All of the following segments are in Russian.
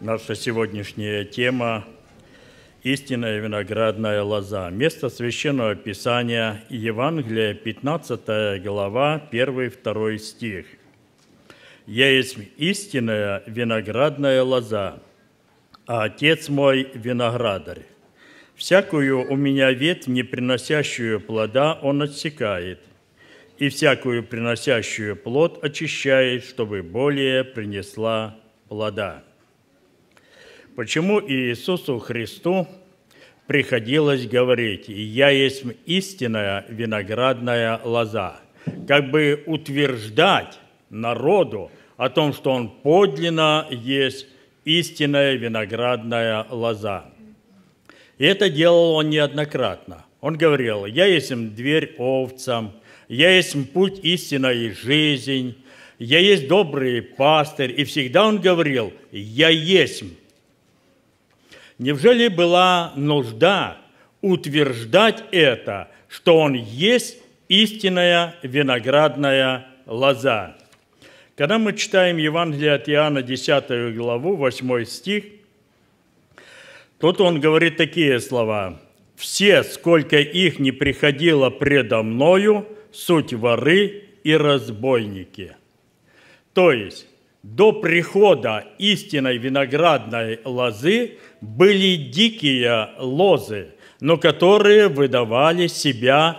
Наша сегодняшняя тема – «Истинная виноградная лоза». Место Священного Писания – Евангелие, 15 глава, 1-2 стих. Я «Есть истинная виноградная лоза, а Отец мой – виноградарь. Всякую у меня ветвь, не приносящую плода, он отсекает, и всякую приносящую плод очищает, чтобы более принесла плода» почему Иисусу Христу приходилось говорить «Я есть истинная виноградная лоза», как бы утверждать народу о том, что он подлинно есть истинная виноградная лоза. И это делал он неоднократно. Он говорил, «Я есть дверь овцам, я есть путь истина и жизнь, я есть добрый пастырь». И всегда он говорил, «Я есть Неужели была нужда утверждать это, что он есть истинная виноградная лоза? Когда мы читаем Евангелие от Иоанна, 10 главу, 8 стих, тут он говорит такие слова. «Все, сколько их не приходило предо мною, суть воры и разбойники». То есть, до прихода истинной виноградной лозы были дикие лозы, но которые выдавали себя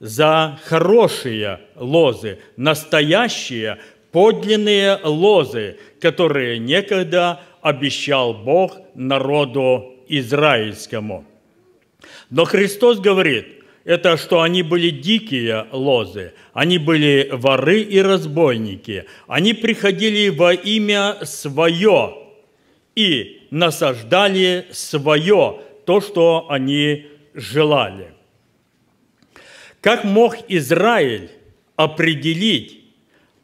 за хорошие лозы, настоящие, подлинные лозы, которые некогда обещал Бог народу израильскому. Но Христос говорит, это что они были дикие лозы, они были воры и разбойники, они приходили во имя свое и насаждали свое, то, что они желали. Как мог Израиль определить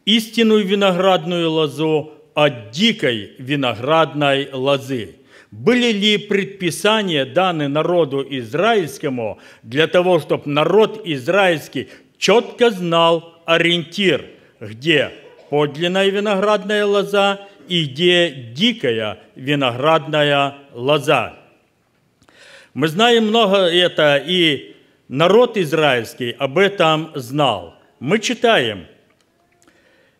истинную виноградную лозу от дикой виноградной лозы – были ли предписания даны народу израильскому для того, чтобы народ израильский четко знал ориентир, где подлинная виноградная лоза и где дикая виноградная лоза? Мы знаем много это, и народ израильский об этом знал. Мы читаем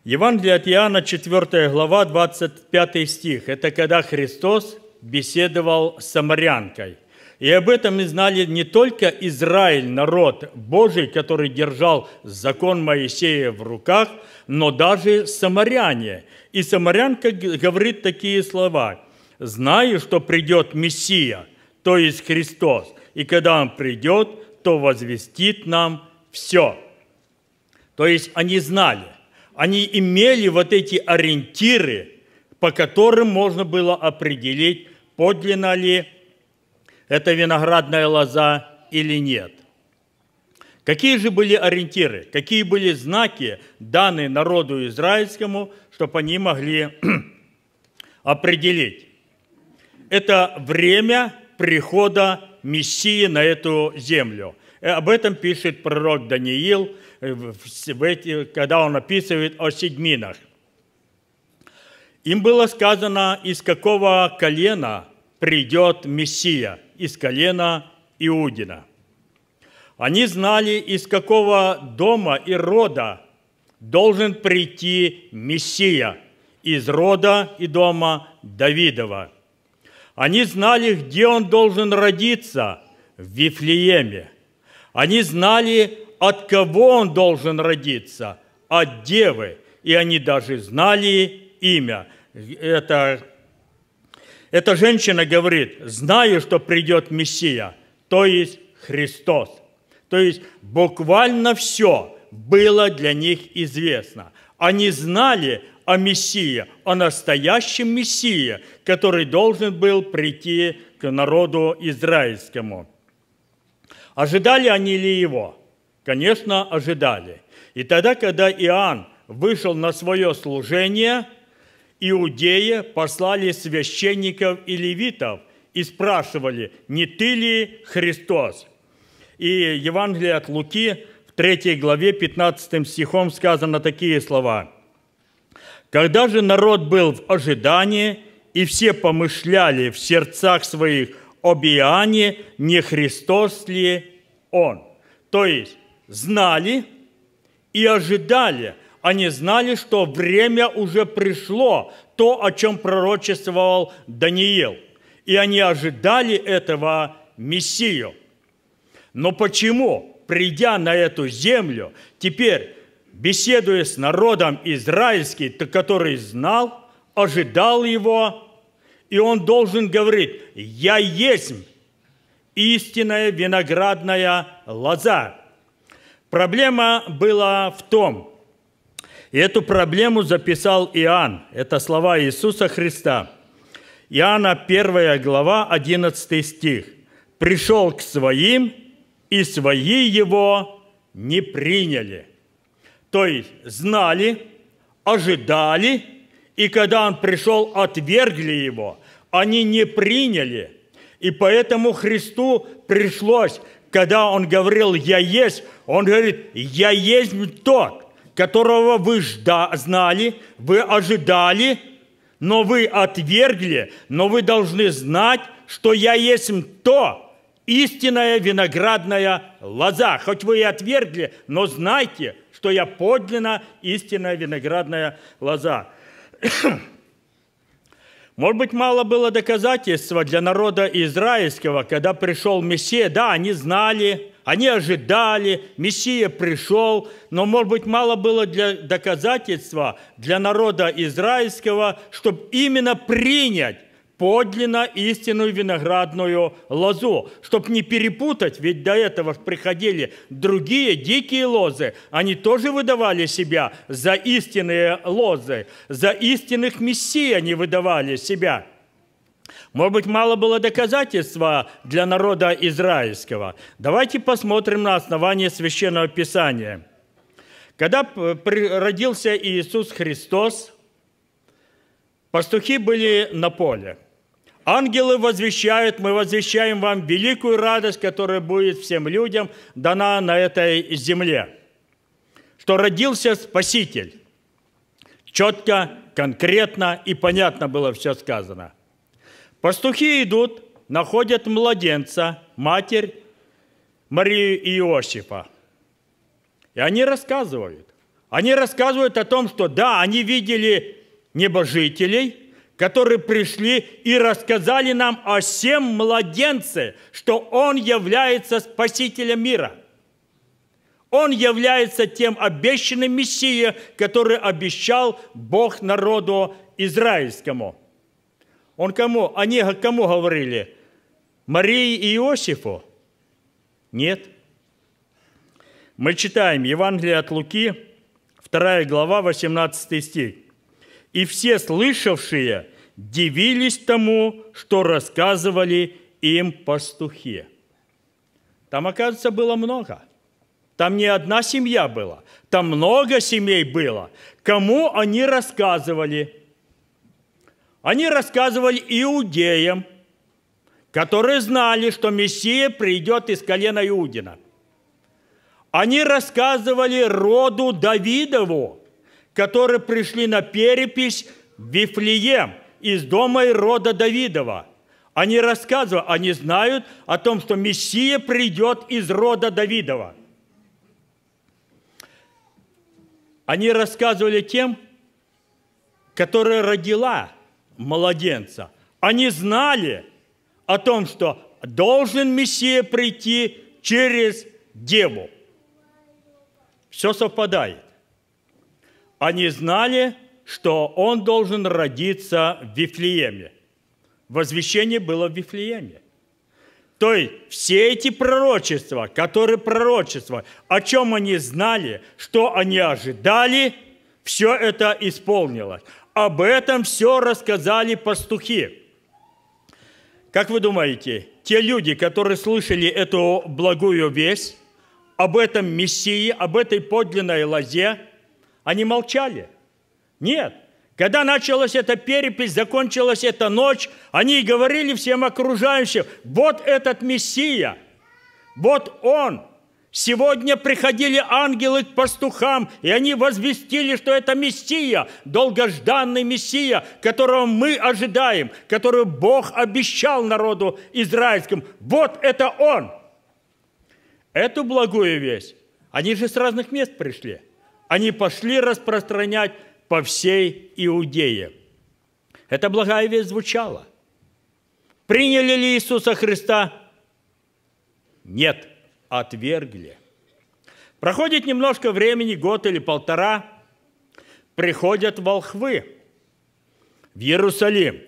Евангелие от Иоанна, 4 глава, 25 стих. Это когда Христос беседовал с самарянкой. И об этом мы знали не только Израиль, народ Божий, который держал закон Моисея в руках, но даже самаряне. И самарянка говорит такие слова. «Знаю, что придет Мессия, то есть Христос, и когда Он придет, то возвестит нам все». То есть они знали, они имели вот эти ориентиры, по которым можно было определить Подлинна ли это виноградная лоза или нет. Какие же были ориентиры, какие были знаки, данные народу израильскому, чтобы они могли определить? Это время прихода Мессии на эту землю. Э, об этом пишет пророк Даниил, э, когда он описывает о седьминах – им было сказано, из какого колена придет Мессия, из колена Иудина. Они знали, из какого дома и рода должен прийти Мессия, из рода и дома Давидова. Они знали, где он должен родиться, в Вифлееме. Они знали, от кого он должен родиться, от девы. И они даже знали, имя. Это, эта женщина говорит, знаю, что придет Мессия, то есть Христос. То есть буквально все было для них известно. Они знали о Мессии, о настоящем Мессии, который должен был прийти к народу израильскому. Ожидали они ли его? Конечно, ожидали. И тогда, когда Иоанн вышел на свое служение – Иудея послали священников и левитов и спрашивали, не ты ли Христос? И Евангелие от Луки в 3 главе 15 стихом сказано такие слова. «Когда же народ был в ожидании, и все помышляли в сердцах своих об Иоанне, не Христос ли Он?» То есть знали и ожидали – они знали, что время уже пришло, то, о чем пророчествовал Даниил. И они ожидали этого Мессию. Но почему, придя на эту землю, теперь, беседуя с народом израильским, который знал, ожидал его, и он должен говорить, «Я есть истинная виноградная лоза». Проблема была в том, и эту проблему записал Иоанн. Это слова Иисуса Христа. Иоанна 1 глава, 11 стих. «Пришел к своим, и свои его не приняли». То есть знали, ожидали, и когда он пришел, отвергли его. Они не приняли. И поэтому Христу пришлось, когда он говорил «Я есть», он говорит «Я есть тот, которого вы жда- знали, вы ожидали, но вы отвергли, но вы должны знать, что я есть то, истинная виноградная лоза. Хоть вы и отвергли, но знайте, что я подлинно истинная виноградная лоза. Может быть, мало было доказательства для народа израильского, когда пришел Мессия. Да, они знали, они ожидали, Мессия пришел, но, может быть, мало было для доказательства для народа израильского, чтобы именно принять подлинно истинную виноградную лозу, чтобы не перепутать, ведь до этого приходили другие дикие лозы, они тоже выдавали себя за истинные лозы, за истинных мессий они выдавали себя – может быть, мало было доказательства для народа израильского. Давайте посмотрим на основание Священного Писания. Когда родился Иисус Христос, пастухи были на поле. Ангелы возвещают, мы возвещаем вам великую радость, которая будет всем людям дана на этой земле, что родился Спаситель. Четко, конкретно и понятно было все сказано – Пастухи идут, находят младенца, матерь Марию и Иосифа. И они рассказывают. Они рассказывают о том, что да, они видели небожителей, которые пришли и рассказали нам о всем младенце, что он является спасителем мира. Он является тем обещанным Мессией, который обещал Бог народу израильскому – он кому? Они кому говорили? Марии и Иосифу? Нет. Мы читаем Евангелие от Луки, 2 глава, 18 стих. «И все слышавшие дивились тому, что рассказывали им пастухи». Там, оказывается, было много. Там не одна семья была, там много семей было. Кому они рассказывали? Они рассказывали иудеям, которые знали, что Мессия придет из колена Иудина. Они рассказывали роду Давидову, которые пришли на перепись в Вифлеем из дома и рода Давидова. Они рассказывают, они знают о том, что Мессия придет из рода Давидова. Они рассказывали тем, которая родила – младенца. Они знали о том, что должен Мессия прийти через Деву. Все совпадает. Они знали, что он должен родиться в Вифлееме. Возвещение было в Вифлееме. То есть все эти пророчества, которые пророчества, о чем они знали, что они ожидали, все это исполнилось. Об этом все рассказали пастухи. Как вы думаете, те люди, которые слышали эту благую весть, об этом Мессии, об этой подлинной лозе, они молчали. Нет. Когда началась эта перепись, закончилась эта ночь, они говорили всем окружающим, вот этот Мессия, вот он – Сегодня приходили ангелы к пастухам, и они возвестили, что это Мессия, долгожданный Мессия, которого мы ожидаем, которую Бог обещал народу израильскому. Вот это Он! Эту благую весть. Они же с разных мест пришли. Они пошли распространять по всей Иудее. Эта благая весть звучала. Приняли ли Иисуса Христа? Нет – отвергли. Проходит немножко времени, год или полтора, приходят волхвы в Иерусалим.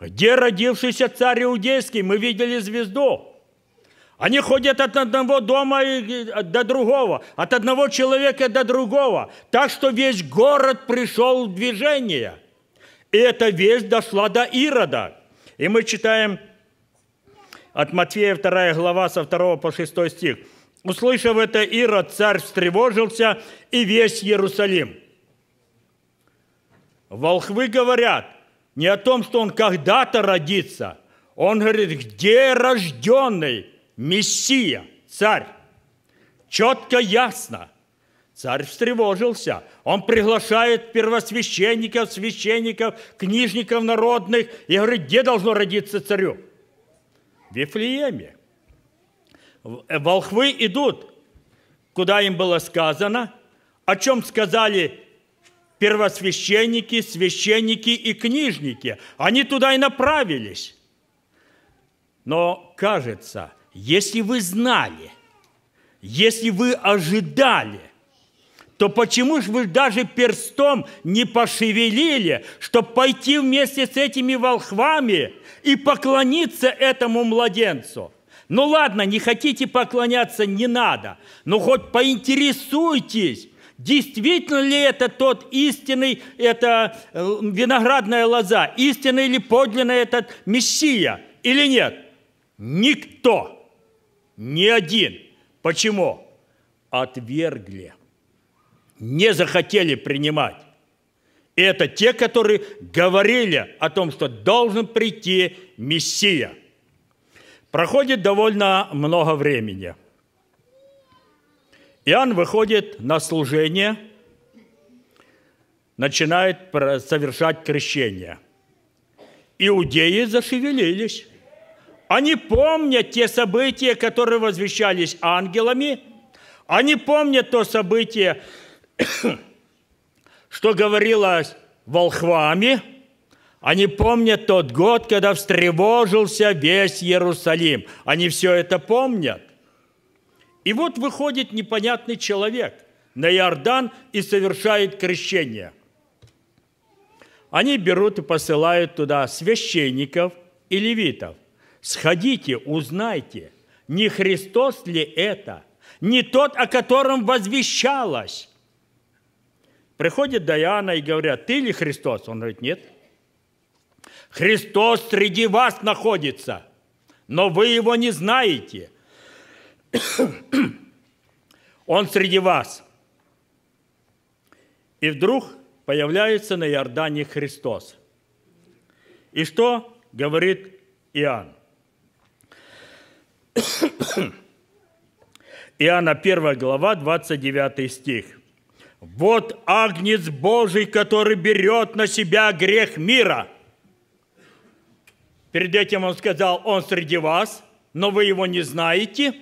Где родившийся царь Иудейский? Мы видели звезду. Они ходят от одного дома до другого, от одного человека до другого, так что весь город пришел в движение. И эта весть дошла до Ирода. И мы читаем от Матфея 2 глава со 2 по 6 стих. Услышав это, Ирод, царь встревожился, и весь Иерусалим. Волхвы говорят не о том, что он когда-то родится. Он говорит, где рожденный Мессия, царь? Четко, ясно. Царь встревожился. Он приглашает первосвященников, священников, книжников народных и говорит, где должно родиться царю? Вифлееме. Э, волхвы идут, куда им было сказано, о чем сказали первосвященники, священники и книжники. Они туда и направились. Но, кажется, если вы знали, если вы ожидали – то почему же вы даже перстом не пошевелили, чтобы пойти вместе с этими волхвами и поклониться этому младенцу? Ну ладно, не хотите поклоняться, не надо, но хоть поинтересуйтесь, Действительно ли это тот истинный, это э, виноградная лоза, истинный или подлинный этот Мессия или нет? Никто, ни один. Почему? Отвергли не захотели принимать. И это те, которые говорили о том, что должен прийти Мессия. Проходит довольно много времени. Иоанн выходит на служение, начинает совершать крещение. Иудеи зашевелились. Они помнят те события, которые возвещались ангелами. Они помнят то событие, что говорилось волхвами, они помнят тот год, когда встревожился весь Иерусалим. Они все это помнят. И вот выходит непонятный человек на Иордан и совершает крещение. Они берут и посылают туда священников и левитов. Сходите, узнайте, не Христос ли это, не тот, о котором возвещалось. Приходит Даяна и говорят, ты ли Христос? Он говорит, нет. Христос среди вас находится, но вы его не знаете. Он среди вас. И вдруг появляется на Иордане Христос. И что говорит Иоанн? Иоанна 1 глава, 29 стих – вот агнец Божий, который берет на себя грех мира. Перед этим он сказал, он среди вас, но вы его не знаете.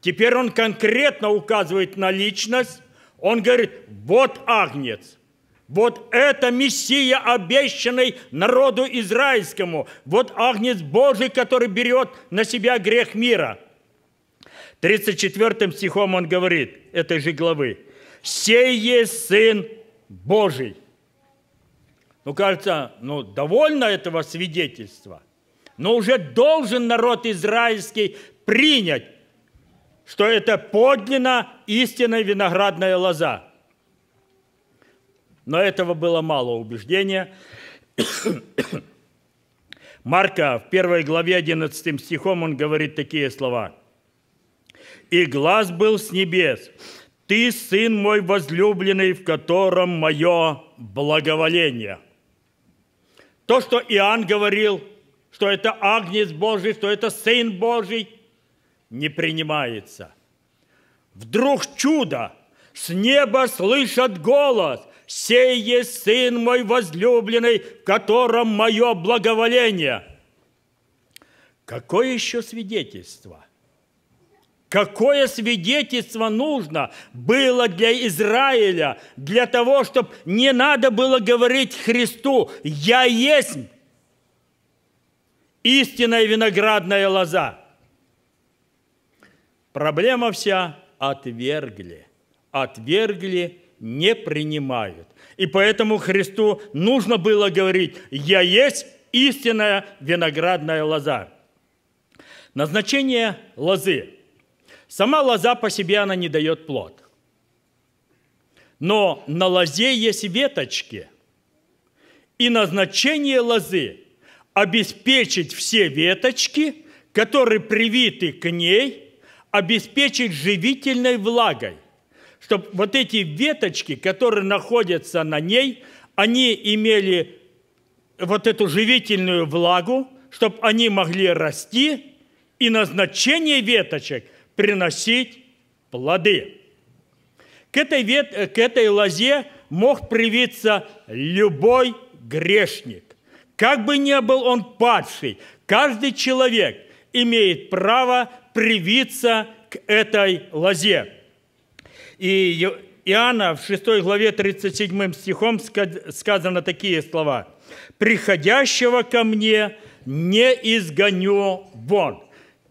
Теперь он конкретно указывает на личность. Он говорит, вот агнец. Вот это Мессия, обещанный народу израильскому. Вот агнец Божий, который берет на себя грех мира. 34 стихом он говорит этой же главы сей есть Сын Божий. Ну, кажется, ну, довольно этого свидетельства. Но уже должен народ израильский принять, что это подлинно истинная виноградная лоза. Но этого было мало убеждения. Марка в первой главе 11 стихом он говорит такие слова. «И глаз был с небес, ты, сын мой возлюбленный, в котором мое благоволение. То, что Иоанн говорил, что это Агнец Божий, что это Сын Божий, не принимается. Вдруг чудо! С неба слышат голос. «Сей есть Сын мой возлюбленный, в котором мое благоволение». Какое еще свидетельство – Какое свидетельство нужно было для Израиля, для того, чтобы не надо было говорить Христу, «Я есть истинная виноградная лоза». Проблема вся – отвергли. Отвергли, не принимают. И поэтому Христу нужно было говорить, «Я есть истинная виноградная лоза». Назначение лозы – Сама лоза по себе, она не дает плод. Но на лозе есть веточки. И назначение лозы – обеспечить все веточки, которые привиты к ней, обеспечить живительной влагой, чтобы вот эти веточки, которые находятся на ней, они имели вот эту живительную влагу, чтобы они могли расти, и назначение веточек приносить плоды. К этой, вет, к этой лозе мог привиться любой грешник. Как бы ни был он падший, каждый человек имеет право привиться к этой лозе. И Иоанна в 6 главе 37 стихом сказано такие слова. «Приходящего ко мне не изгоню вон».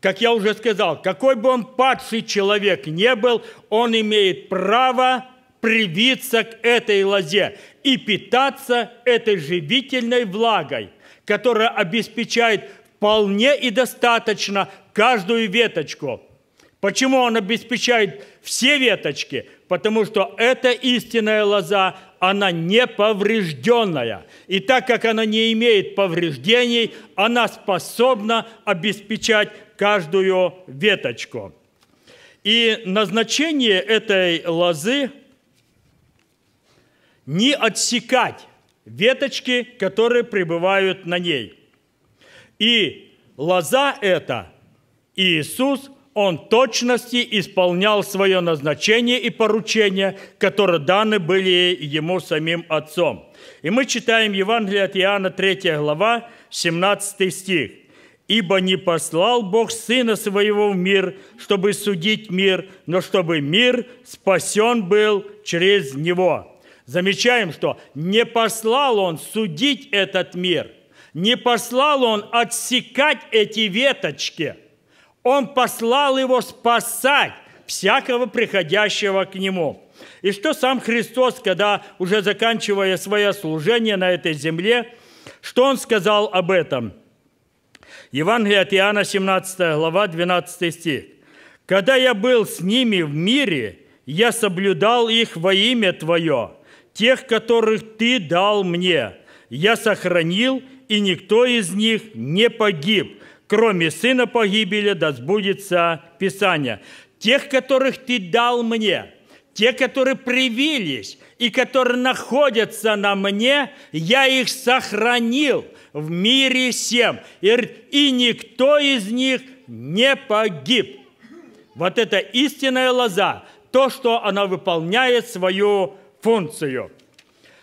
Как я уже сказал, какой бы он падший человек не был, он имеет право привиться к этой лозе и питаться этой живительной влагой, которая обеспечает вполне и достаточно каждую веточку. Почему он обеспечает все веточки? Потому что эта истинная лоза, она неповрежденная. И так как она не имеет повреждений, она способна обеспечать каждую веточку. И назначение этой лозы не отсекать веточки, которые пребывают на ней. И лоза эта, Иисус, Он точности исполнял свое назначение и поручение, которые даны были Ему самим Отцом. И мы читаем Евангелие от Иоанна 3 глава, 17 стих. Ибо не послал Бог Сына Своего в мир, чтобы судить мир, но чтобы мир спасен был через Него. Замечаем, что не послал Он судить этот мир, не послал Он отсекать эти веточки. Он послал Его спасать всякого приходящего к Нему. И что сам Христос, когда уже заканчивая свое служение на этой земле, что Он сказал об этом – Евангелие от Иоанна, 17 глава, 12 стих. «Когда я был с ними в мире, я соблюдал их во имя Твое, тех, которых Ты дал мне. Я сохранил, и никто из них не погиб, кроме сына погибели, да сбудется Писание. Тех, которых Ты дал мне – те, которые привились и которые находятся на мне, я их сохранил в мире всем, и никто из них не погиб. Вот это истинная лоза, то, что она выполняет свою функцию.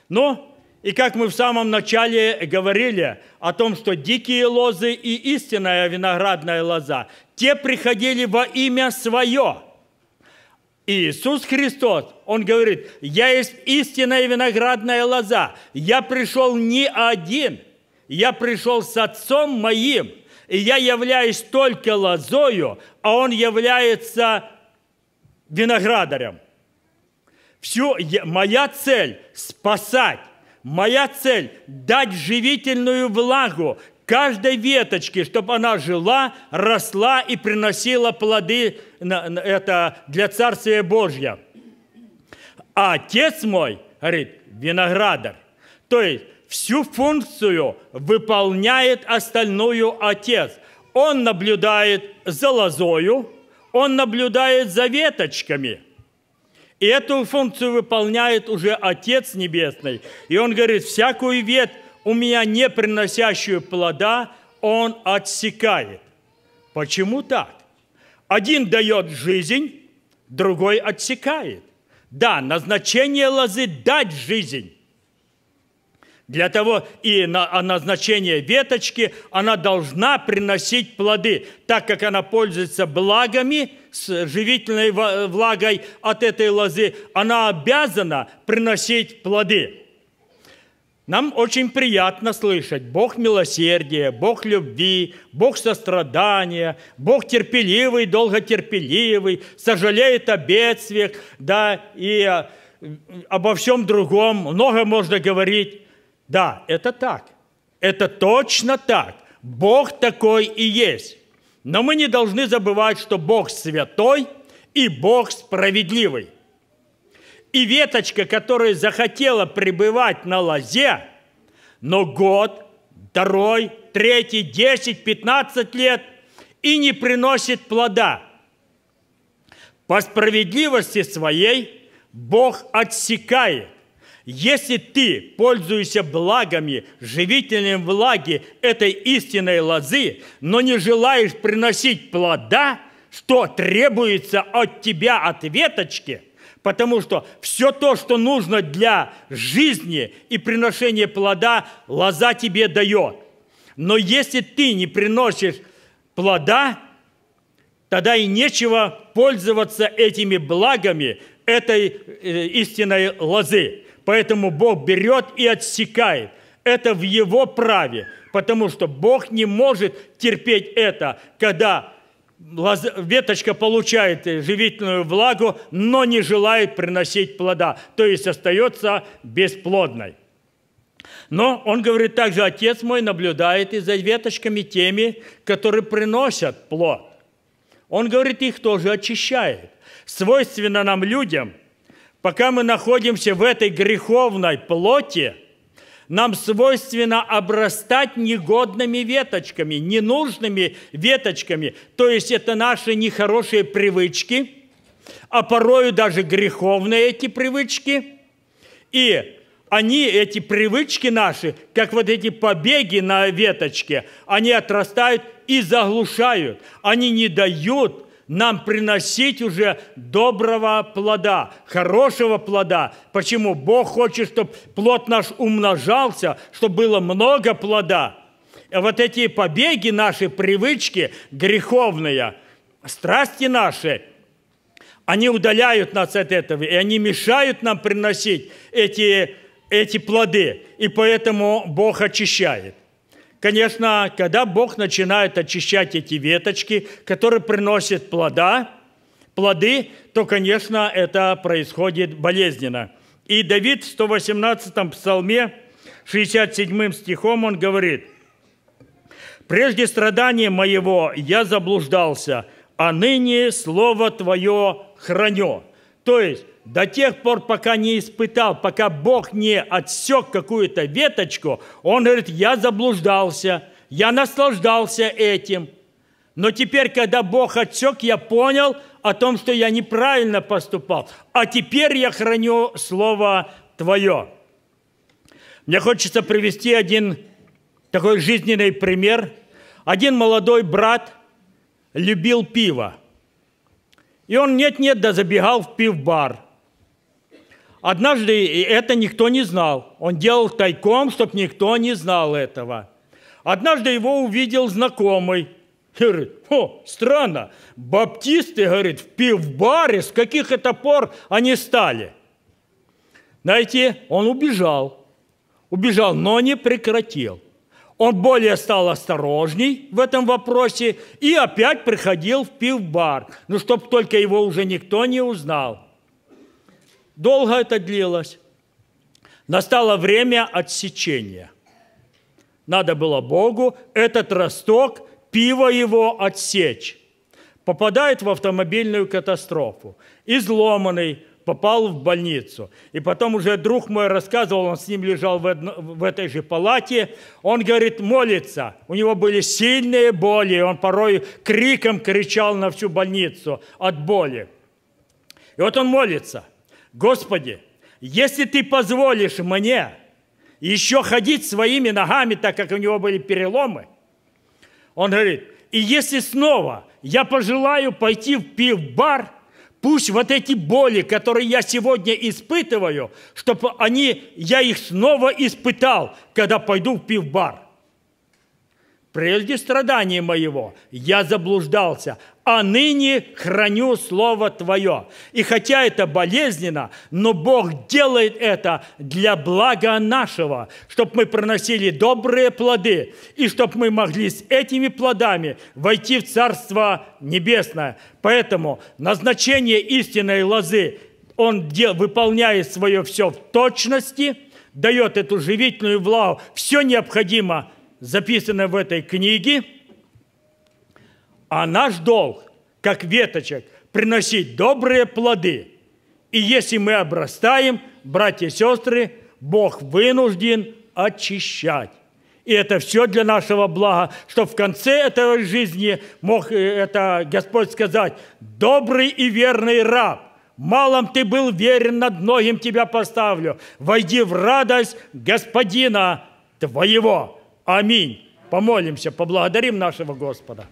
Ну, и как мы в самом начале говорили о том, что дикие лозы и истинная виноградная лоза, те приходили во имя свое – Иисус Христос, Он говорит, «Я есть истинная виноградная лоза, я пришел не один, я пришел с Отцом Моим, и я являюсь только лозою, а Он является виноградарем». Всю, моя цель – спасать, моя цель – дать живительную влагу каждой веточке, чтобы она жила, росла и приносила плоды это для Царствия Божья. А отец мой, говорит, виноградар, То есть всю функцию выполняет остальную отец. Он наблюдает за лозою, он наблюдает за веточками. И эту функцию выполняет уже Отец Небесный. И он говорит, всякую ветвь, у меня не приносящую плода, он отсекает. Почему так? Один дает жизнь, другой отсекает. Да, назначение лозы – дать жизнь. Для того и на, а назначение веточки, она должна приносить плоды, так как она пользуется благами, с живительной влагой от этой лозы, она обязана приносить плоды. Нам очень приятно слышать Бог милосердия, Бог любви, Бог сострадания, Бог терпеливый, долготерпеливый, сожалеет о бедствиях, да, и э, обо всем другом, много можно говорить. Да, это так. Это точно так. Бог такой и есть. Но мы не должны забывать, что Бог святой и Бог справедливый. И веточка, которая захотела пребывать на лозе, но год, второй, третий, десять, пятнадцать лет и не приносит плода. По справедливости своей Бог отсекает. Если ты пользуешься благами, живительным влаги этой истинной лозы, но не желаешь приносить плода, что требуется от тебя от веточки – Потому что все то, что нужно для жизни и приношения плода, лоза тебе дает. Но если ты не приносишь плода, тогда и нечего пользоваться этими благами этой э, истинной лозы. Поэтому Бог берет и отсекает. Это в Его праве, потому что Бог не может терпеть это, когда веточка получает живительную влагу, но не желает приносить плода, то есть остается бесплодной. Но он говорит также, отец мой наблюдает и за веточками теми, которые приносят плод. Он говорит, их тоже очищает. Свойственно нам людям, пока мы находимся в этой греховной плоти – нам свойственно обрастать негодными веточками, ненужными веточками. То есть это наши нехорошие привычки, а порою даже греховные эти привычки. И они, эти привычки наши, как вот эти побеги на веточке, они отрастают и заглушают. Они не дают – нам приносить уже доброго плода, хорошего плода. Почему? Бог хочет, чтобы плод наш умножался, чтобы было много плода. А вот эти побеги наши, привычки греховные, страсти наши, они удаляют нас от этого, и они мешают нам приносить эти, эти плоды, и поэтому Бог очищает – Конечно, когда Бог начинает очищать эти веточки, которые приносят плода, плоды, то, конечно, это происходит болезненно. И Давид в 118-м псалме, 67 стихом он говорит, «Прежде страдания моего я заблуждался, а ныне слово Твое храню». То есть до тех пор, пока не испытал, пока Бог не отсек какую-то веточку, он говорит, я заблуждался, я наслаждался этим. Но теперь, когда Бог отсек, я понял о том, что я неправильно поступал. А теперь я храню Слово Твое. Мне хочется привести один такой жизненный пример. Один молодой брат любил пиво. И он нет-нет, да забегал в пивбар – Однажды это никто не знал. Он делал тайком, чтобы никто не знал этого. Однажды его увидел знакомый. И говорит, о, странно, баптисты, говорит, в пивбаре, с каких это пор они стали? Знаете, он убежал. Убежал, но не прекратил. Он более стал осторожней в этом вопросе и опять приходил в пивбар, ну, чтобы только его уже никто не узнал – Долго это длилось. Настало время отсечения. Надо было Богу этот росток, пиво его отсечь. Попадает в автомобильную катастрофу. Изломанный, попал в больницу. И потом уже друг мой рассказывал, он с ним лежал в, одно, в этой же палате, он говорит, молится. У него были сильные боли, он порой криком кричал на всю больницу от боли. И вот он молится – Господи, если ты позволишь мне еще ходить своими ногами, так как у него были переломы, он говорит, и если снова я пожелаю пойти в пив-бар, пусть вот эти боли, которые я сегодня испытываю, чтобы они, я их снова испытал, когда пойду в пив-бар прежде страдания моего я заблуждался, а ныне храню Слово Твое. И хотя это болезненно, но Бог делает это для блага нашего, чтобы мы проносили добрые плоды, и чтобы мы могли с этими плодами войти в Царство Небесное. Поэтому назначение истинной лозы, он выполняет свое все в точности, дает эту живительную влагу, все необходимо – записано в этой книге, а наш долг, как веточек, приносить добрые плоды. И если мы обрастаем, братья и сестры, Бог вынужден очищать. И это все для нашего блага, что в конце этой жизни мог э, это Господь сказать, добрый и верный раб, малом ты был верен, над многим тебя поставлю, войди в радость Господина твоего. Аминь. Помолимся, поблагодарим нашего Господа.